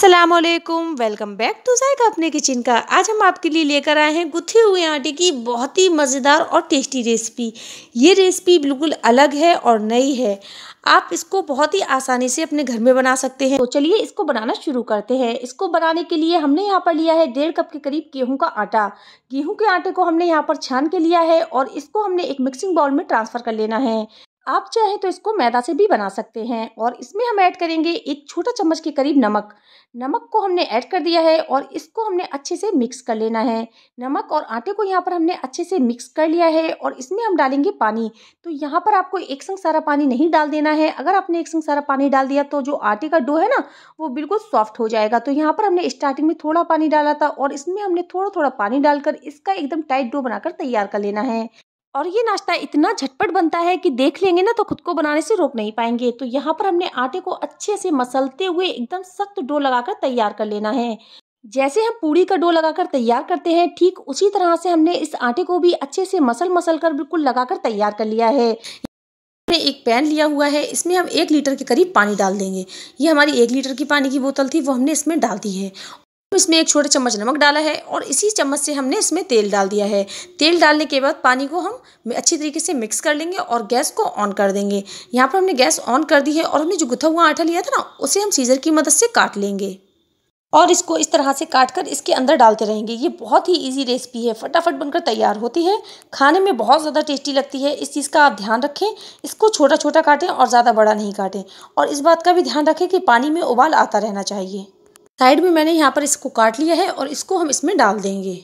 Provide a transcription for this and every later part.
Aslam welcome back to Zaika अपने kitchen का आज हम आपके लिए लेकर आए हैं गुथे हुए आटे की बहुत ही मज़ेदार और टेस्टी रेसिपी ये रेसिपी बिल्कुल अलग है और नई है आप इसको बहुत ही आसानी से अपने घर में बना सकते हैं तो चलिए इसको बनाना शुरू करते हैं इसको बनाने के लिए हमने यहाँ पर लिया है डेढ़ कप के करीब गेहूँ का आटा गेहूँ के आटे को हमने यहाँ पर छान के लिया है और इसको हमने एक मिक्सिंग बाउल में ट्रांसफ़र कर लेना है आप चाहें तो इसको मैदा से भी बना सकते हैं और इसमें हम ऐड करेंगे एक छोटा चम्मच के करीब नमक नमक को हमने ऐड कर दिया है और इसको हमने अच्छे से मिक्स कर लेना है नमक और आटे को यहाँ पर हमने अच्छे से मिक्स कर लिया है और इसमें हम डालेंगे पानी तो यहाँ पर आपको एक संग सारा पानी नहीं डाल देना है अगर आपने एक संग सारा पानी डाल दिया तो जो आटे का डो है ना वो बिल्कुल सॉफ्ट हो जाएगा तो यहाँ पर हमने स्टार्टिंग में थोड़ा पानी डाला था और इसमें हमने थोड़ा थोड़ा पानी डालकर इसका एकदम टाइट डो बनाकर तैयार कर लेना है और ये नाश्ता इतना झटपट बनता है कि देख लेंगे ना तो खुद को बनाने से रोक नहीं पाएंगे तो यहाँ पर हमने आटे को अच्छे से मसलते हुए एकदम सख्त डो लगाकर तैयार कर लेना है जैसे हम पूड़ी का डो लगाकर तैयार करते हैं ठीक उसी तरह से हमने इस आटे को भी अच्छे से मसल मसल कर बिल्कुल लगाकर तैयार कर लिया है हमने एक पैन लिया हुआ है इसमें हम एक लीटर के करीब पानी डाल देंगे ये हमारी एक लीटर की पानी की बोतल थी वो हमने इसमें डाल दी है इसमें एक छोटा चम्मच नमक डाला है और इसी चम्मच से हमने इसमें तेल डाल दिया है तेल डालने के बाद पानी को हम अच्छी तरीके से मिक्स कर लेंगे और गैस को ऑन कर देंगे यहाँ पर हमने गैस ऑन कर दी है और हमने जो गुथा हुआ आटा लिया था ना उसे हम सीजर की मदद से काट लेंगे और इसको इस तरह से काट कर इसके अंदर डालते रहेंगे ये बहुत ही इजी रेसिपी है फटाफट बनकर तैयार होती है खाने में बहुत ज़्यादा टेस्टी लगती है इस चीज़ का आप ध्यान रखें इसको छोटा छोटा काटें और ज़्यादा बड़ा नहीं काटें और इस बात का भी ध्यान रखें कि पानी में उबाल आता रहना चाहिए साइड में मैंने यहाँ पर इसको काट लिया है और इसको हम इसमें डाल देंगे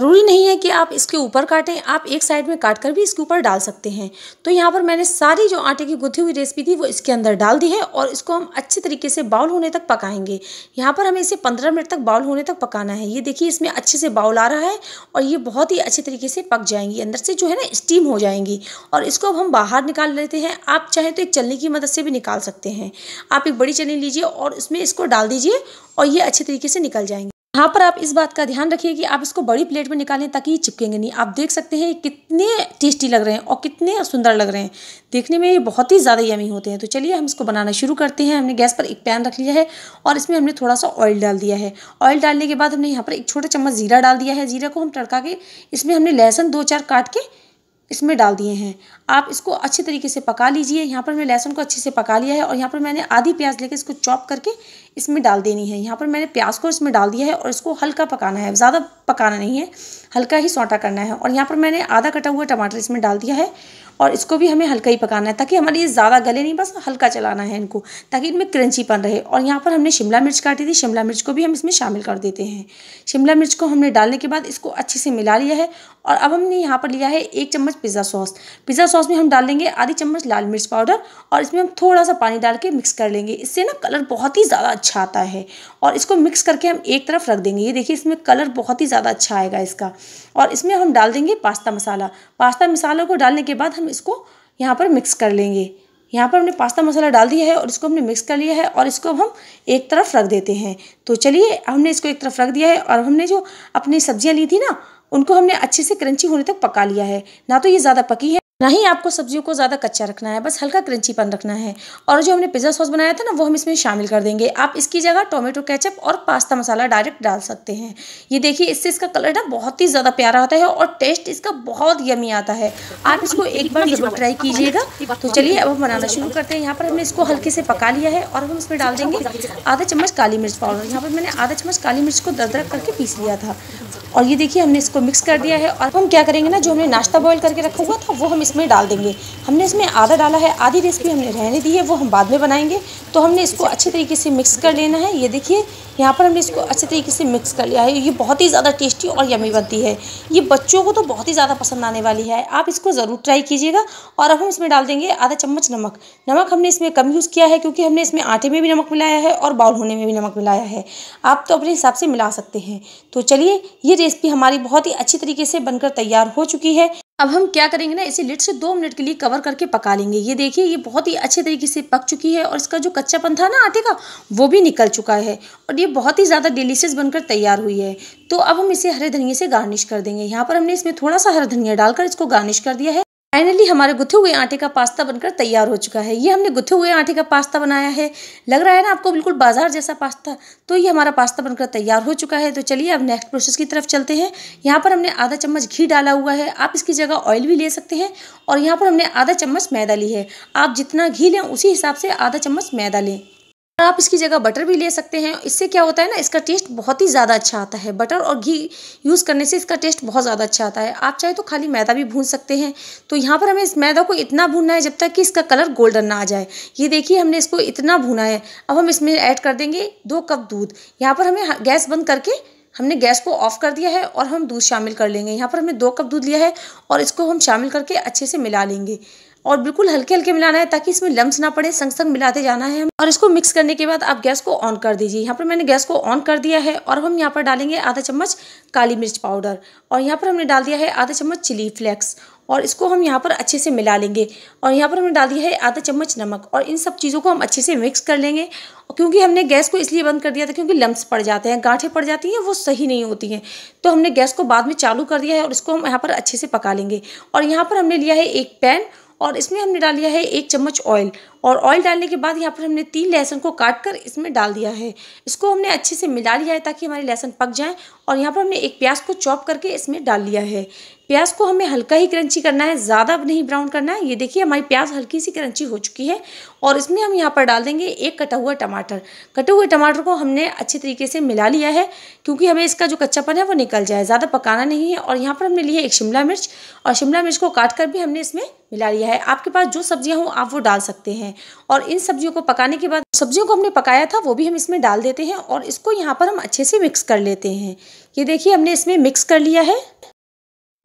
ज़रूरी नहीं है कि आप इसके ऊपर काटें आप एक साइड में काट कर भी इसके ऊपर डाल सकते हैं तो यहाँ पर मैंने सारी जो आटे की गुथी हुई रेसिपी थी वो इसके अंदर डाल दी है और इसको हम अच्छे तरीके से बाउल होने तक पकाएंगे यहाँ पर हमें इसे पंद्रह मिनट तक बाउल होने तक पकाना है ये देखिए इसमें अच्छे से बाउल आ रहा है और ये बहुत ही अच्छे तरीके से पक जाएंगी अंदर से जो है ना स्टीम हो जाएंगी और इसको अब हम बाहर निकाल लेते हैं आप चाहे तो एक चलनी की मदद से भी निकाल सकते हैं आप एक बड़ी चलनी लीजिए और उसमें इसको डाल दीजिए और ये अच्छे तरीके से निकल जाएंगे यहाँ पर आप इस बात का ध्यान रखिए कि आप इसको बड़ी प्लेट में निकालें ताकि ये चिपकेंगे नहीं आप देख सकते हैं ये कितने टेस्टी लग रहे हैं और कितने सुंदर लग रहे हैं देखने में ये बहुत ही ज़्यादा यमी होते हैं तो चलिए हम इसको बनाना शुरू करते हैं हमने गैस पर एक पैन रख लिया है और इसमें हमने थोड़ा सा ऑयल डाल दिया है ऑयल डालने के बाद हमने यहाँ पर एक छोटा चम्मच जीरा डाल दिया है जीरा को हम तड़का के इसमें हमने लहसुन दो चार काट के इसमें डाल दिए हैं आप इसको अच्छे तरीके से पका लीजिए यहाँ पर मैं लहसुन को अच्छे से पका लिया है और यहाँ पर मैंने आधी प्याज लेकर इसको चॉप करके इसमें डाल देनी है यहाँ पर मैंने प्याज को इसमें डाल दिया है और इसको हल्का पकाना है ज़्यादा पकाना नहीं है हल्का ही सौटा करना है और यहाँ पर मैंने आधा कटा हुआ टमाटर इसमें डाल दिया है और इसको भी हमें हल्का ही पकाना है ताकि हमारे ये ज़्यादा गले नहीं बस हल्का चलाना है इनको ताकि इनमें क्रंचीपन रहे और यहाँ पर हमने शिमला मिर्च काटी थी शिमला मिर्च को भी हम इसमें शामिल कर देते हैं शिमला मिर्च को हमने डालने के बाद इसको अच्छे से मिला लिया है और अब हमने यहाँ पर लिया है एक चम्मच पिज़्ज़ा सॉस पिज़्ज़ा सॉस में हम डाल देंगे आधी चम्मच लाल मिर्च पाउडर और इसमें हम थोड़ा सा पानी डाल के मिक्स कर लेंगे इससे ना कलर बहुत ही ज़्यादा अच्छा आता है और इसको मिक्स करके हम एक तरफ रख देंगे ये देखिए इसमें कलर बहुत ही ज़्यादा अच्छा आएगा इसका और इसमें हम डाल देंगे पास्ता मसाला पास्ता मसाला को डालने के बाद हम इसको यहाँ पर मिक्स कर लेंगे यहाँ पर हमने पास्ता मसाला डाल दिया है और इसको हमने मिक्स कर लिया है और इसको अब हम एक तरफ रख देते हैं तो चलिए हमने इसको एक तरफ रख दिया है और हमने जो अपनी सब्जियाँ ली थी ना उनको हमने अच्छे से क्रंची होने तक पका लिया है ना तो ये ज़्यादा पकी है ना ही आपको सब्जियों को ज़्यादा कच्चा रखना है बस हल्का क्रंचीपन रखना है और जो हमने पिज़्ज़ा सॉस बनाया था ना वो हम इसमें शामिल कर देंगे आप इसकी जगह टोमेटो केचप और पास्ता मसाला डायरेक्ट डाल सकते हैं ये देखिए इससे इसका कलर ना बहुत ही ज़्यादा प्यारा आता है और टेस्ट इसका बहुत यमी आता है आप इसको एक बार जरूर ट्राई कीजिएगा तो चलिए अब हम बनाना शुरू करते हैं यहाँ पर हमने इसको हल्के से पका लिया है और हम इसमें डाल देंगे आधा चम्मच काली मिर्च पाउडर यहाँ पर मैंने आधा चम्मच काली मिर्च को दर दर करके पीस लिया था और ये देखिए हमने इसको मिक्स कर दिया है और हम क्या करेंगे ना जो हमने नाश्ता बॉईल करके रखा हुआ था वो हम इसमें डाल देंगे हमने इसमें आधा डाला है आधी रेसिपी हमने रहने दी है वो हम बाद में बनाएंगे तो हमने इसको अच्छे तरीके से मिक्स कर लेना है ये देखिए यहाँ पर हमने इसको अच्छे तरीके से मिक्स कर लिया है ये बहुत ही ज़्यादा टेस्टी और यमी बनती है ये बच्चों को तो बहुत ही ज़्यादा पसंद आने वाली है आप इसको ज़रूर ट्राई कीजिएगा और अब हम इसमें डाल देंगे आधा चम्मच नमक नमक हमने इसमें कम यूज़ किया है क्योंकि हमने इसमें आटे में भी नमक मिलाया है और बाउल होने में भी नमक मिलाया है आप तो अपने हिसाब से मिला सकते हैं तो चलिए ये रेसिपी हमारी बहुत ही अच्छी तरीके से बनकर तैयार हो चुकी है अब हम क्या करेंगे ना इसे लिट से दो मिनट के लिए कवर करके पका लेंगे ये देखिए ये बहुत ही अच्छे तरीके से पक चुकी है और इसका जो कच्चापन था ना आटे का वो भी निकल चुका है और ये बहुत ही ज़्यादा डिलीशियस बनकर तैयार हुई है तो अब हम इसे हरे धनिए से गार्निश कर देंगे यहाँ पर हमने इसमें थोड़ा सा हरा धनिया डालकर इसको गार्निश कर दिया है फाइनली हमारे गुथे हुए आटे का पास्ता बनकर तैयार हो चुका है ये हमने गुथे हुए आटे का पास्ता बनाया है लग रहा है ना आपको बिल्कुल बाजार जैसा पास्ता तो ये हमारा पास्ता बनकर तैयार हो चुका है तो चलिए अब नेक्स्ट प्रोसेस की तरफ चलते हैं यहाँ पर हमने आधा चम्मच घी डाला हुआ है आप इसकी जगह ऑयल भी ले सकते हैं और यहाँ पर हमने आधा चम्मच मैदा ली है आप जितना घी लें उसी हिसाब से आधा चम्मच मैदा लें आप इसकी जगह बटर भी ले सकते हैं इससे क्या होता है ना इसका टेस्ट बहुत ही ज़्यादा अच्छा आता है बटर और घी यूज़ करने से इसका टेस्ट बहुत ज़्यादा अच्छा आता है आप चाहे तो खाली मैदा भी भून सकते हैं तो यहाँ पर हमें इस मैदा को इतना भूनना है जब तक कि इसका कलर गोल्डन ना आ जाए ये देखिए हमने इसको इतना भूना है अब हम इसमें ऐड कर देंगे दो कप दूध यहाँ पर हमें हाँ, गैस बंद करके हमने गैस को ऑफ कर दिया है और हम दूध शामिल कर लेंगे यहाँ पर हमने दो कप दूध लिया है और इसको हम शामिल करके अच्छे से मिला लेंगे और बिल्कुल हल्के हल्के मिलाना है ताकि इसमें लम्स ना पड़े संग संग मिलाते जाना है और इसको मिक्स करने के बाद आप गैस को ऑन कर दीजिए यहाँ पर मैंने गैस को ऑन कर दिया है और हम यहाँ पर डालेंगे आधा चम्मच काली मिर्च पाउडर और यहाँ पर हमने डाल दिया है आधा चम्मच चिली फ्लेक्स और इसको हम यहाँ पर अच्छे से मिला लेंगे और यहाँ पर हमने डाल दिया है आधा चम्मच नमक और इन सब चीज़ों को हम अच्छे से मिक्स कर लेंगे क्योंकि हमने गैस को इसलिए बंद कर दिया था क्योंकि लम्स पड़ जाते हैं गांठें पड़ जाती हैं वो सही नहीं होती हैं तो हमने गैस को बाद में चालू कर दिया है और इसको हम यहाँ पर अच्छे से पका लेंगे और यहाँ पर हमने लिया है एक पैन और इसमें हमने डाल लिया है एक चम्मच ऑयल और ऑयल डालने के बाद यहाँ पर हमने तीन लहसुन को काट कर इसमें डाल दिया है इसको हमने अच्छे से मिला लिया है ताकि हमारे लहसुन पक जाएँ और यहाँ पर हमने एक प्याज को चॉप करके इसमें डाल लिया है प्याज को हमें हल्का ही क्रंची करना है ज़्यादा नहीं ब्राउन करना है ये देखिए हमारी प्याज हल्की सी क्रंची हो चुकी है और इसमें हम यहाँ पर डाल देंगे एक कटा हुआ टमाटर कटे हुए टमाटर को हमने अच्छे तरीके से मिला लिया है क्योंकि हमें इसका जो कच्चापन है वो निकल जाए ज़्यादा पकाना नहीं है और यहाँ पर हमने लिया एक शिमला मिर्च और शिमला मिर्च को काट कर भी हमने इसमें मिला लिया है आपके पास जो सब्जियाँ हों आप वो डाल सकते हैं हैं और इन सब्जियों को पकाने के बाद सब्जियों को हमने पकाया था वो भी हम इसमें डाल देते हैं और इसको यहाँ पर हम अच्छे से मिक्स कर लेते हैं ये देखिए हमने इसमें मिक्स कर लिया है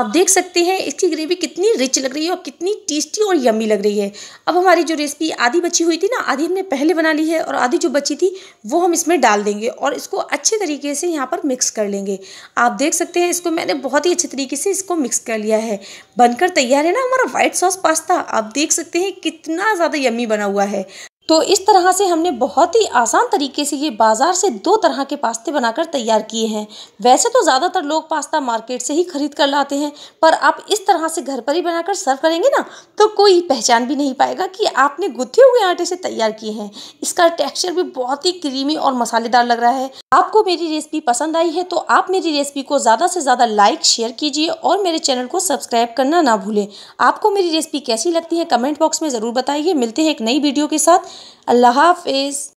आप देख सकते हैं इसकी ग्रेवी कितनी रिच लग रही है और कितनी टेस्टी और यम्मी लग रही है अब हमारी जो रेसिपी आधी बची हुई थी ना आधी हमने पहले बना ली है और आधी जो बची थी वो हम इसमें डाल देंगे और इसको अच्छे तरीके से यहाँ पर मिक्स कर लेंगे आप देख सकते हैं इसको मैंने बहुत ही अच्छे तरीके से इसको मिक्स कर लिया है बनकर तैयार है ना हमारा वाइट सॉस पास्ता आप देख सकते हैं कितना ज़्यादा यम्मी बना हुआ है तो इस तरह से हमने बहुत ही आसान तरीके से ये बाज़ार से दो तरह के पास्ते बनाकर तैयार किए हैं वैसे तो ज़्यादातर लोग पास्ता मार्केट से ही खरीद कर लाते हैं पर आप इस तरह से घर पर ही बनाकर सर्व करेंगे ना तो कोई पहचान भी नहीं पाएगा कि आपने गुथे हुए आटे से तैयार किए हैं इसका टेक्स्चर भी बहुत ही क्रीमी और मसालेदार लग रहा है आपको मेरी रेसिपी पसंद आई है तो आप मेरी रेसिपी को ज़्यादा से ज़्यादा लाइक शेयर कीजिए और मेरे चैनल को सब्सक्राइब करना ना भूलें आपको मेरी रेसिपी कैसी लगती है कमेंट बॉक्स में ज़रूर बताइए मिलते हैं एक नई वीडियो के साथ Allah Hafiz.